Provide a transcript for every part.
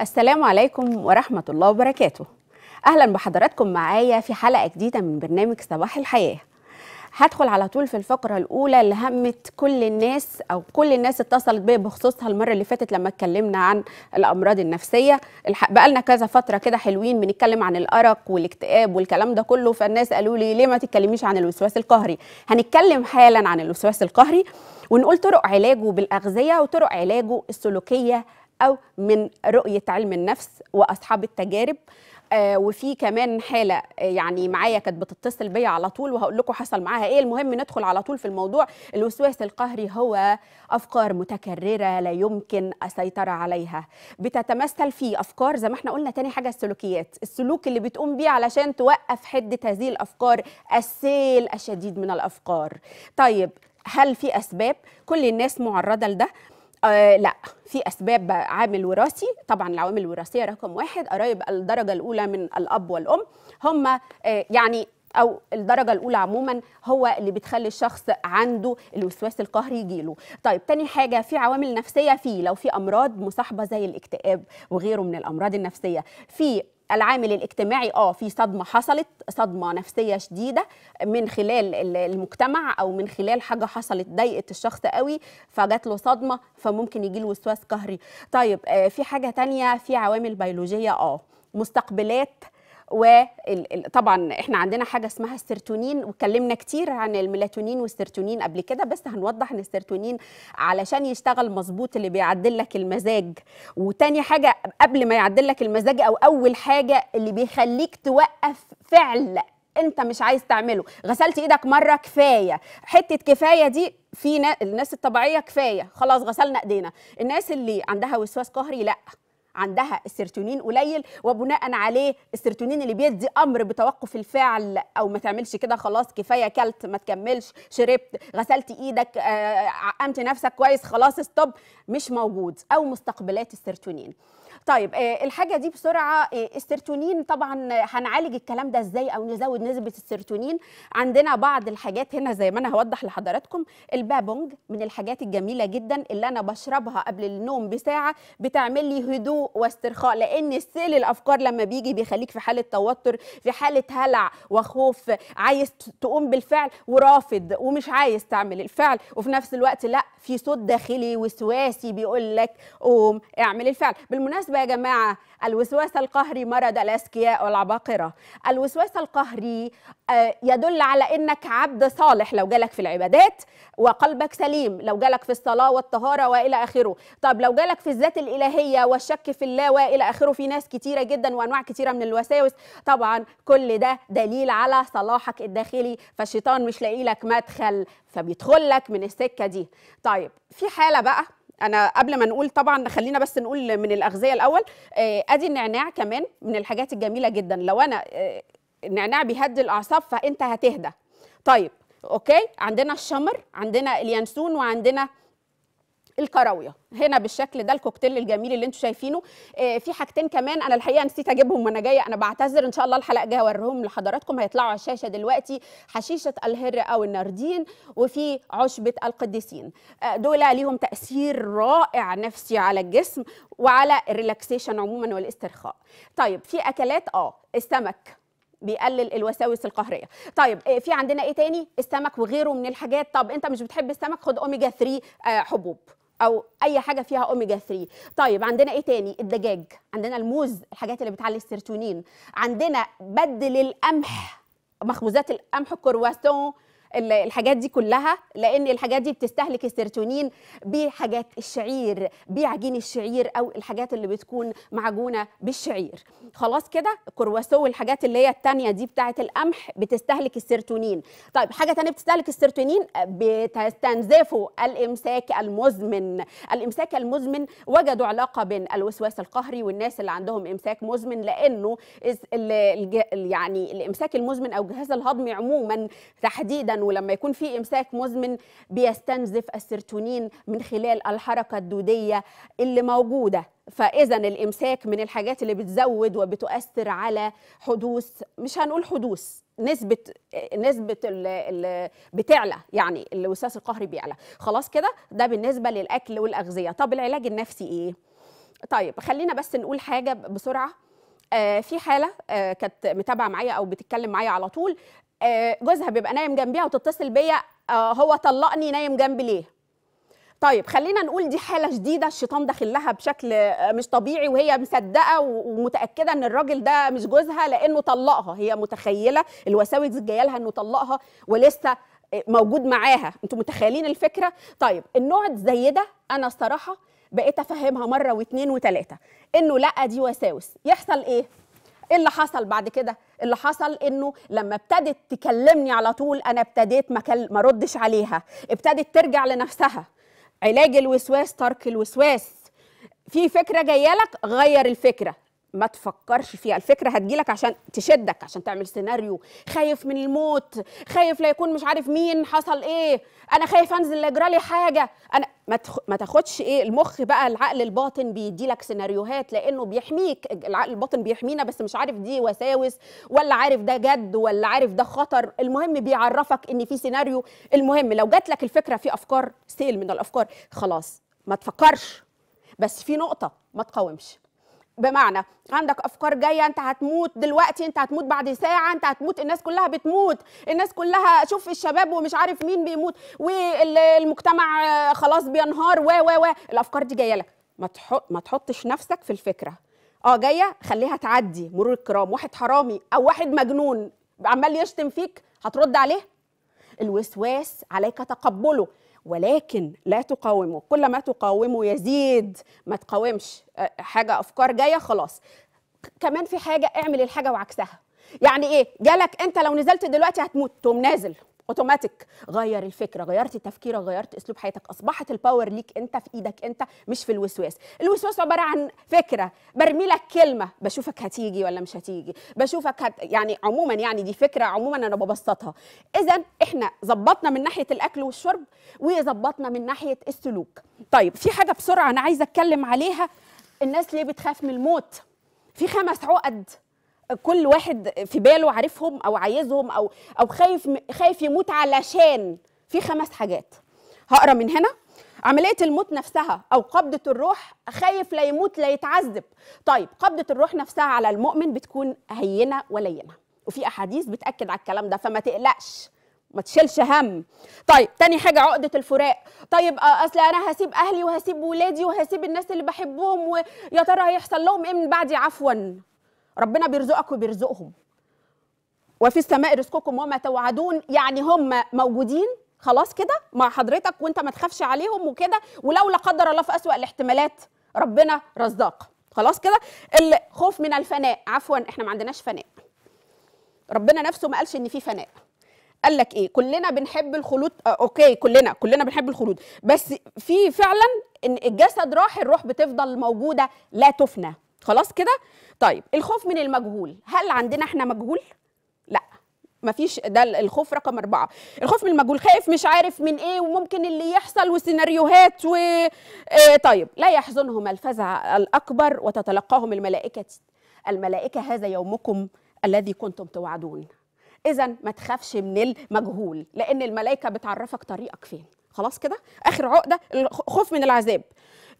السلام عليكم ورحمة الله وبركاته أهلا بحضراتكم معايا في حلقة جديدة من برنامج صباح الحياة هدخل على طول في الفقرة الأولى اللي همت كل الناس أو كل الناس اتصلت بيا بخصوصها المرة اللي فاتت لما اتكلمنا عن الأمراض النفسية بقالنا كذا فترة كده حلوين بنتكلم عن الأرق والاكتئاب والكلام ده كله فالناس قالوا لي ليه ما تتكلميش عن الوسواس القهري هنتكلم حالا عن الوسواس القهري ونقول طرق علاجه بالأغذية وطرق علاجه السلوكية أو من رؤية علم النفس وأصحاب التجارب آه وفي كمان حاله آه، يعني معايا كانت بتتصل بيا على طول وهقول لكم حصل معاها ايه المهم ندخل على طول في الموضوع الوسواس القهري هو افكار متكرره لا يمكن السيطره عليها بتتمثل في افكار زي ما احنا قلنا تاني حاجه السلوكيات السلوك اللي بتقوم بيه علشان توقف حده هذه الافكار السيل الشديد من الافكار طيب هل في اسباب كل الناس معرضه لده آه لا في اسباب عامل وراثي طبعا العوامل الوراثيه رقم واحد قرايب الدرجه الاولى من الاب والام هم آه يعني او الدرجه الاولى عموما هو اللي بتخلي الشخص عنده الوسواس القهري يجيله طيب تاني حاجه في عوامل نفسيه في لو في امراض مصاحبه زي الاكتئاب وغيره من الامراض النفسيه في العامل الاجتماعي اه في صدمه حصلت صدمه نفسيه شديده من خلال المجتمع او من خلال حاجه حصلت ضايقت الشخص قوي فجات له صدمه فممكن يجي له وسواس قهري طيب آه، في حاجه تانية في عوامل بيولوجيه اه مستقبلات وطبعا احنا عندنا حاجه اسمها السيرتونين واتكلمنا كتير عن الميلاتونين والسيرتونين قبل كده بس هنوضح ان السيرتونين علشان يشتغل مظبوط اللي بيعدل لك المزاج وتاني حاجه قبل ما يعدل لك المزاج او اول حاجه اللي بيخليك توقف فعل انت مش عايز تعمله غسلت ايدك مره كفايه حته كفايه دي في الناس الطبيعيه كفايه خلاص غسلنا ايدينا الناس اللي عندها وسواس قهري لا عندها السيرتونين قليل وبناء عليه السيرتونين اللي بيدي امر بتوقف الفعل او ما تعملش كده خلاص كفايه كلت ما تكملش شربت غسلت ايدك آه، عقمت نفسك كويس خلاص ستوب مش موجود او مستقبلات السيرتونين طيب آه، الحاجه دي بسرعه آه، السيرتونين طبعا هنعالج الكلام ده ازاي او نزود نسبه السيرتونين عندنا بعض الحاجات هنا زي ما انا هوضح لحضراتكم البابونج من الحاجات الجميله جدا اللي انا بشربها قبل النوم بساعه بتعمل لي هدوء واسترخاء لان السيل الافكار لما بيجي بيخليك في حاله توتر في حاله هلع وخوف عايز تقوم بالفعل ورافض ومش عايز تعمل الفعل وفي نفس الوقت لا في صوت داخلي وسواسي بيقول لك قوم اعمل الفعل بالمناسبه بالمناسبة يا جماعة الوسواس القهري مرض الأذكياء والعباقرة الوسواس القهري آه، يدل على أنك عبد صالح لو جالك في العبادات وقلبك سليم لو جالك في الصلاة والطهارة وإلى آخره طب لو جالك في الذات الإلهية والشك في الله وإلى آخره في ناس كتيرة جدا وأنواع كتيرة من الوساوس طبعا كل ده دليل على صلاحك الداخلي فالشيطان مش لاقي لك مدخل فبيدخل لك من السكة دي طيب في حالة بقى انا قبل ما نقول طبعا خلينا بس نقول من الاغذيه الاول آه، ادي النعناع كمان من الحاجات الجميله جدا لو انا آه، النعناع بيهدي الاعصاب فانت هتهدى طيب اوكي عندنا الشمر عندنا اليانسون وعندنا الكراويه هنا بالشكل ده الكوكتيل الجميل اللي انتم شايفينه آه، في حاجتين كمان انا الحقيقه نسيت اجيبهم وانا جايه انا بعتذر ان شاء الله الحلقه الجايه اوريهم لحضراتكم هيطلعوا على الشاشه دلوقتي حشيشه الهر او الناردين وفي عشبه القديسين آه، دول ليهم تاثير رائع نفسي على الجسم وعلى الريلاكسيشن عموما والاسترخاء طيب في اكلات اه السمك بيقلل الوساوس القهريه طيب آه، في عندنا ايه تاني السمك وغيره من الحاجات طب انت مش بتحب السمك خد اوميجا 3 حبوب او اي حاجه فيها اوميجا 3 طيب عندنا ايه تاني الدجاج عندنا الموز الحاجات اللي بتعلي السيرتونين عندنا بدل القمح مخبوزات القمح الكرواسون الحاجات دي كلها لان الحاجات دي بتستهلك السيرتونين بحاجات الشعير بعجين الشعير او الحاجات اللي بتكون معجونه بالشعير خلاص كده كرواسو والحاجات اللي هي التانية دي بتاعه القمح بتستهلك السيرتونين طيب حاجه تانية بتستهلك السيرتونين بتستنزفه الامساك المزمن الامساك المزمن وجدوا علاقه بين الوسواس القهري والناس اللي عندهم امساك مزمن لانه يعني الامساك المزمن او الجهاز الهضمي عموما تحديدا ولما يكون في امساك مزمن بيستنزف السيرتونين من خلال الحركه الدوديه اللي موجوده فاذا الامساك من الحاجات اللي بتزود وبتؤثر على حدوث مش هنقول حدوث نسبه نسبه بتعلى يعني الوسواس القهري بيعلى خلاص كده ده بالنسبه للاكل والاغذيه طب العلاج النفسي ايه طيب خلينا بس نقول حاجه بسرعه آه في حاله آه كانت متابعه معايا او بتتكلم معايا على طول آه، جوزها بيبقى نايم جنبيها وتتصل بيا آه، هو طلقني نايم جنبي ليه طيب خلينا نقول دي حاله شديده الشيطان داخل لها بشكل آه، مش طبيعي وهي مصدقه ومتاكده ان الراجل ده مش جوزها لانه طلقها هي متخيله الوساوس جايه لها انه طلقها ولسه موجود معاها انتوا متخيلين الفكره طيب النوع زي ده انا الصراحه بقيت افهمها مره واثنين وثلاثه انه لا دي وساوس يحصل ايه ايه اللي حصل بعد كده اللي حصل انه لما ابتدت تكلمني على طول انا ابتديت ما, كل... ما ردش عليها ابتدت ترجع لنفسها علاج الوسواس ترك الوسواس في فكره جايه لك غير الفكره ما تفكرش فيها الفكره هتجيلك عشان تشدك عشان تعمل سيناريو خايف من الموت خايف لا يكون مش عارف مين حصل ايه انا خايف انزل لاجرالي حاجه انا ما ما تاخدش ايه المخ بقى العقل الباطن بيدي لك سيناريوهات لانه بيحميك العقل الباطن بيحمينا بس مش عارف دي وساوس ولا عارف ده جد ولا عارف ده خطر المهم بيعرفك ان في سيناريو المهم لو جات لك الفكره في افكار سيل من الافكار خلاص ما تفكرش بس في نقطه ما تقاومش بمعنى عندك افكار جايه انت هتموت دلوقتي انت هتموت بعد ساعه انت هتموت الناس كلها بتموت الناس كلها شوف الشباب ومش عارف مين بيموت والمجتمع خلاص بينهار و و و الافكار دي جايه لك ما تحط ما تحطش نفسك في الفكره اه جايه خليها تعدي مرور الكرام واحد حرامي او واحد مجنون عمال يشتم فيك هترد عليه الوسواس عليك تقبله ولكن لا تقاوموا كل ما تقاوموا يزيد ما تقاومش آه، حاجه افكار جايه خلاص كمان في حاجه اعمل الحاجه وعكسها يعني ايه جالك انت لو نزلت دلوقتي هتموت تقوم نازل اوتوماتيك غير الفكره غيرت تفكيرك غيرت اسلوب حياتك اصبحت الباور ليك انت في ايدك انت مش في الوسواس الوسواس عباره عن فكره برمي لك كلمه بشوفك هتيجي ولا مش هتيجي بشوفك هت... يعني عموما يعني دي فكره عموما انا ببسطها اذا احنا ظبطنا من ناحيه الاكل والشرب وظبطنا من ناحيه السلوك طيب في حاجه بسرعه انا عايزه اتكلم عليها الناس ليه بتخاف من الموت في خمس عقد كل واحد في باله عارفهم او عايزهم او او خايف خايف يموت علشان في خمس حاجات هقرا من هنا عملية الموت نفسها أو قبضة الروح خايف لا يموت لا يتعذب طيب قبضة الروح نفسها على المؤمن بتكون هينة ولينة وفي أحاديث بتأكد على الكلام ده فما تقلقش ما تشيلش هم طيب تاني حاجة عقدة الفراق طيب أصل أنا هسيب أهلي وهسيب ولادي وهسيب الناس اللي بحبهم ويا ترى هيحصل لهم إيه من بعدي عفواً ربنا بيرزقك وبيرزقهم وفي السماء رزقكم وما توعدون يعني هم موجودين خلاص كده مع حضرتك وانت ما تخافش عليهم وكده ولو لا قدر الله في اسوأ الاحتمالات ربنا رزاق خلاص كده الخوف من الفناء عفوا احنا ما عندناش فناء ربنا نفسه ما قالش ان في فناء قال لك ايه كلنا بنحب الخلود آه اوكي كلنا كلنا بنحب الخلود بس في فعلا ان الجسد راح الروح بتفضل موجوده لا تفنى خلاص كده طيب الخوف من المجهول هل عندنا احنا مجهول لا مفيش ده الخوف رقم أربعة الخوف من المجهول خايف مش عارف من ايه وممكن اللي يحصل وسيناريوهات و اه طيب لا يحزنهم الفزع الأكبر وتتلقاهم الملائكة الملائكة هذا يومكم الذي كنتم توعدون إذا ما تخافش من المجهول لأن الملائكة بتعرفك طريقك فين خلاص كده آخر عقدة الخوف من العذاب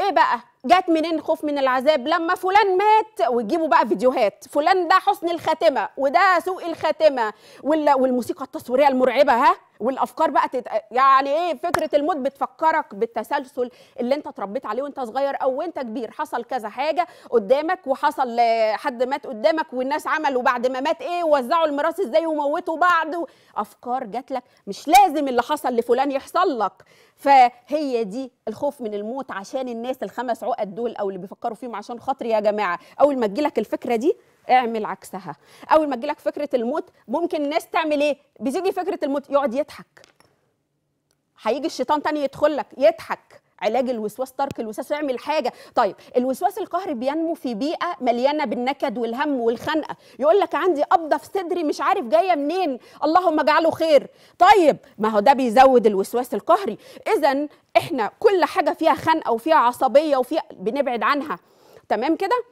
ايه بقى جات منين خوف من العذاب لما فلان مات ويجيبوا بقى فيديوهات فلان ده حسن الخاتمه وده سوء الخاتمه والموسيقى التصويريه المرعبه ها والافكار بقى تت... يعني ايه فكره الموت بتفكرك بالتسلسل اللي انت اتربيت عليه وانت صغير او وانت كبير حصل كذا حاجه قدامك وحصل حد مات قدامك والناس عملوا بعد ما مات ايه ووزعوا الميراث ازاي وموتوا بعض و... افكار جات لك مش لازم اللي حصل لفلان يحصل لك فهي دي الخوف من الموت عشان الناس الخمس عقل العقد دول او اللي بيفكروا فيهم عشان خاطر يا جماعه اول ما تجيلك الفكره دي اعمل عكسها اول ما تجيلك فكره الموت ممكن الناس تعمل ايه بتيجي فكره الموت يقعد يضحك هيجي الشيطان تاني يدخل لك يضحك علاج الوسواس ترك الوسواس اعمل حاجه طيب الوسواس القهري بينمو في بيئه مليانه بالنكد والهم والخنقه يقول لك عندي قبضه في صدري مش عارف جايه منين اللهم اجعله خير طيب ما هو ده بيزود الوسواس القهري اذا احنا كل حاجه فيها خنقه وفيها عصبيه وفيها بنبعد عنها تمام كده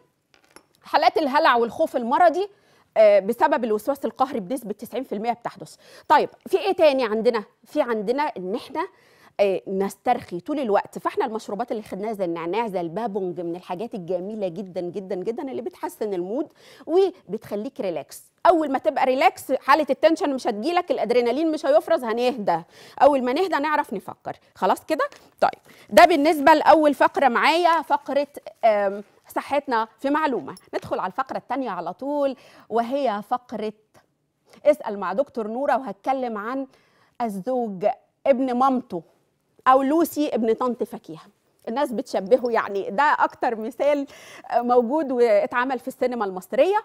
حالات الهلع والخوف المرضي آه، بسبب الوسواس القهري بنسبه 90% بتحدث. طيب في ايه تاني عندنا؟ في عندنا ان احنا آه، نسترخي طول الوقت فاحنا المشروبات اللي خدناها زي النعناع زي البابونج من الحاجات الجميله جدا جدا جدا اللي بتحسن المود وبتخليك ريلاكس اول ما تبقى ريلاكس حاله التنشن مش هتجيلك الادرينالين مش هيفرز هنهدى اول ما نهدى نعرف نفكر خلاص كده طيب ده بالنسبه لاول فقره معايا فقره صحتنا في معلومه ندخل على الفقره الثانيه على طول وهي فقره اسال مع دكتور نوره وهتكلم عن الزوج ابن مامته او لوسي ابن طنط فكيها الناس بتشبهه يعني ده اكتر مثال موجود واتعمل في السينما المصريه